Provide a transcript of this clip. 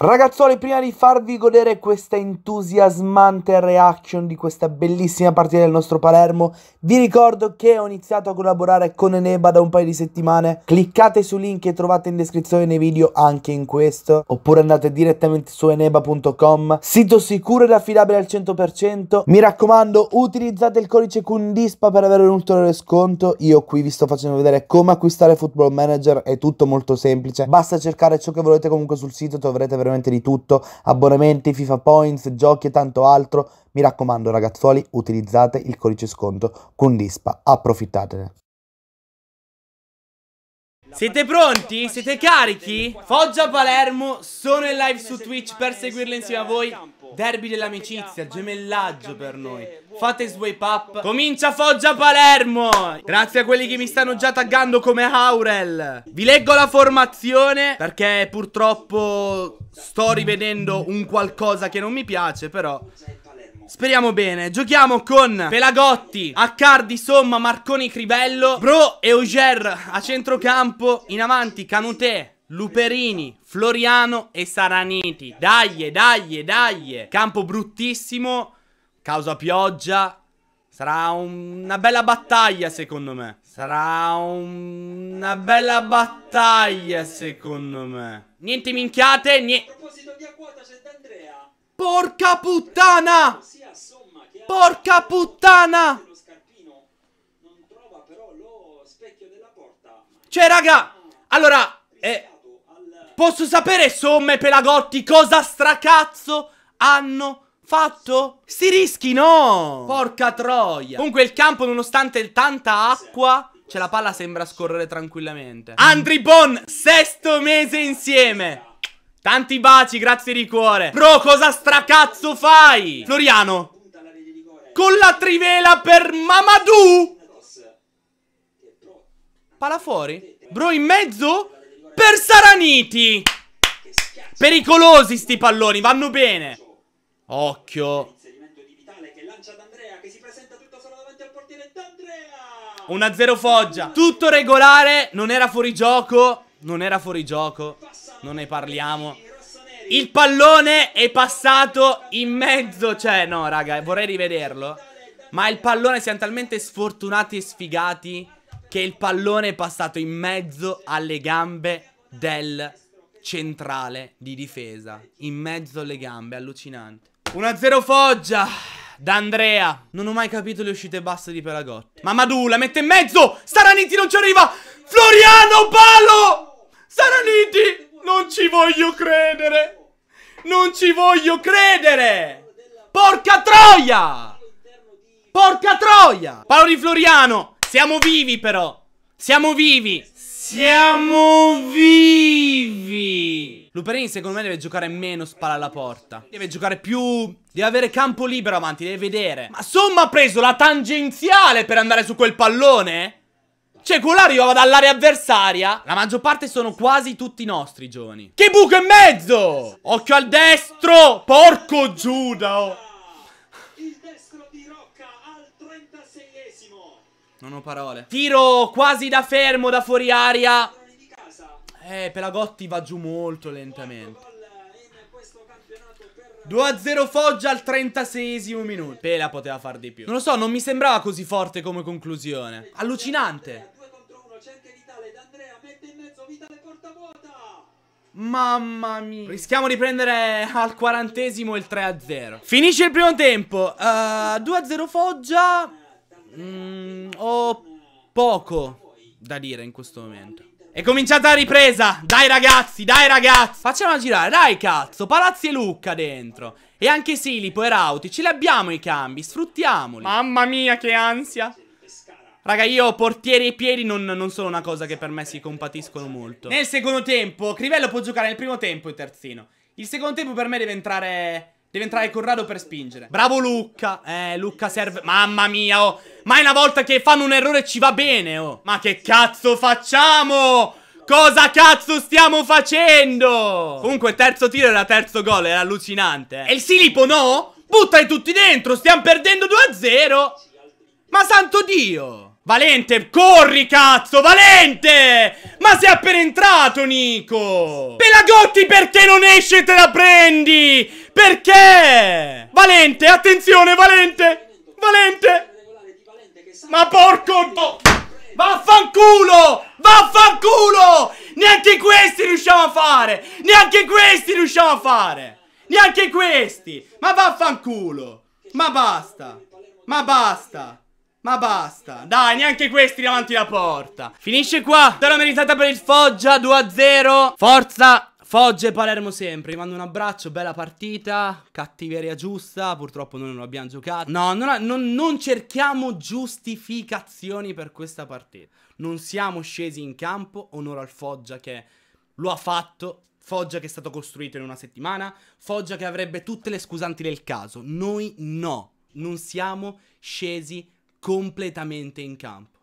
Ragazzoli, prima di farvi godere questa entusiasmante reaction di questa bellissima partita del nostro Palermo, vi ricordo che ho iniziato a collaborare con Eneba da un paio di settimane. Cliccate sul link che trovate in descrizione nei video anche in questo, oppure andate direttamente su eneba.com, sito sicuro ed affidabile al 100%. Mi raccomando, utilizzate il codice CUNDISPA per avere un ulteriore sconto. Io qui vi sto facendo vedere come acquistare Football Manager, è tutto molto semplice. Basta cercare ciò che volete comunque sul sito, troverete veramente veramente di tutto, abbonamenti, FIFA Points, giochi e tanto altro. Mi raccomando ragazzuoli, utilizzate il codice sconto Cundispa, approfittatene. Siete pronti? Siete carichi? Foggia Palermo, sono in live su Twitch per seguirla insieme a voi Boh. Derby dell'amicizia, eh. gemellaggio per noi. Boh, Fate boh. swipe up. Comincia Foggia Palermo. Grazie a quelli che mi stanno già taggando come Aurel. Vi leggo la formazione perché purtroppo sto rivedendo un qualcosa che non mi piace, però Speriamo bene. Giochiamo con Pelagotti, Accardi, Somma, Marconi, Cribello Bro e Auger a centrocampo. In avanti Canutè, Luperini, Floriano e Saraniti. Dai, dai, dai. Campo bruttissimo. Causa pioggia. Sarà un... una bella battaglia secondo me. Sarà un... una bella battaglia secondo me. Niente minchiate, niente... Porca puttana! Porca puttana! Cioè, raga, allora, Posso sapere, somme pelagotti, cosa stracazzo hanno fatto? Si rischi, no! Porca troia! Comunque il campo, nonostante tanta acqua... Cioè la palla sembra scorrere tranquillamente Andri Bon, sesto mese insieme Tanti baci, grazie di cuore Bro, cosa stracazzo fai? Floriano Con la trivela per Mamadou Pala fuori? Bro, in mezzo? per Saraniti Pericolosi sti palloni, vanno bene Occhio Una 0 Foggia Tutto regolare, non era fuori gioco Non era fuori gioco Non ne parliamo Il pallone è passato in mezzo Cioè no raga, vorrei rivederlo Ma il pallone siamo talmente sfortunati e sfigati Che il pallone è passato in mezzo alle gambe del centrale di difesa. In mezzo alle gambe, allucinante. 1-0 Foggia! Da Andrea. Non ho mai capito le uscite basse di Pelagotti. Mamadou la mette in mezzo! Staraniti non ci arriva! Floriano, palo! Staraniti! Non ci voglio credere! Non ci voglio credere! Porca troia! Porca troia! Palo di Floriano! Siamo vivi però! Siamo vivi! Siamo vivi! Luperini secondo me deve giocare meno spalla alla porta. Deve giocare più... Deve avere campo libero avanti, deve vedere. Ma Somma ha preso la tangenziale per andare su quel pallone? Cioè, quello arrivava dall'area avversaria. La maggior parte sono quasi tutti nostri, giovani. Che buco in mezzo! Occhio al destro! Porco Giuda! Il destro di Rocca al 36esimo. Non ho parole. Tiro quasi da fermo da fuori aria. Eh, Pelagotti va giù molto lentamente. 2-0 Foggia al 36 esimo minuto. Pela poteva far di più. Non lo so, non mi sembrava così forte come conclusione. Allucinante. Mamma mia. Rischiamo di prendere al quarantesimo il 3-0. Finisce il primo tempo. Uh, eh, 2-0 Foggia. Mm, ho poco da dire in questo momento. È cominciata la ripresa! Dai ragazzi, dai ragazzi! Facciamo girare, dai cazzo! Palazzi e Lucca dentro! E anche Silipo e Rauti, ce li abbiamo i cambi, sfruttiamoli! Mamma mia, che ansia! Raga, io portieri e piedi non, non, sono una cosa che per me si compatiscono molto. Nel secondo tempo, Crivello può giocare nel primo tempo e terzino. Il secondo tempo per me deve entrare Deve entrare Corrado per spingere. Bravo Lucca. Eh, Lucca serve... Mamma mia, oh. Ma una volta che fanno un errore ci va bene, oh. Ma che cazzo facciamo? Cosa cazzo stiamo facendo? Comunque, terzo tiro era terzo gol, era allucinante. Eh. E il Silipo no? Buttali tutti dentro, stiamo perdendo 2-0. Ma santo Dio! Valente, corri cazzo, Valente! Ma sei appena entrato, Nico! Pelagotti perché non esce e te la prendi? Perché? Valente, attenzione, Valente! Valente! Ma porco... Vaffanculo! Vaffanculo! Neanche questi riusciamo a fare! Neanche questi riusciamo a fare! Neanche questi! Ma vaffanculo! Ma basta! Ma basta! Ma basta, dai, neanche questi davanti alla porta Finisce qua, zona meritata per il Foggia, 2-0 Forza Foggia e Palermo sempre, vi mando un abbraccio, bella partita, cattiveria giusta, purtroppo noi non abbiamo giocato. No, non, non, non, cerchiamo giustificazioni per questa partita. Non siamo scesi in campo, onore al Foggia che lo ha fatto, Foggia che è stato costruito in una settimana, Foggia che avrebbe tutte le scusanti del caso. Noi no, non siamo scesi completamente in campo.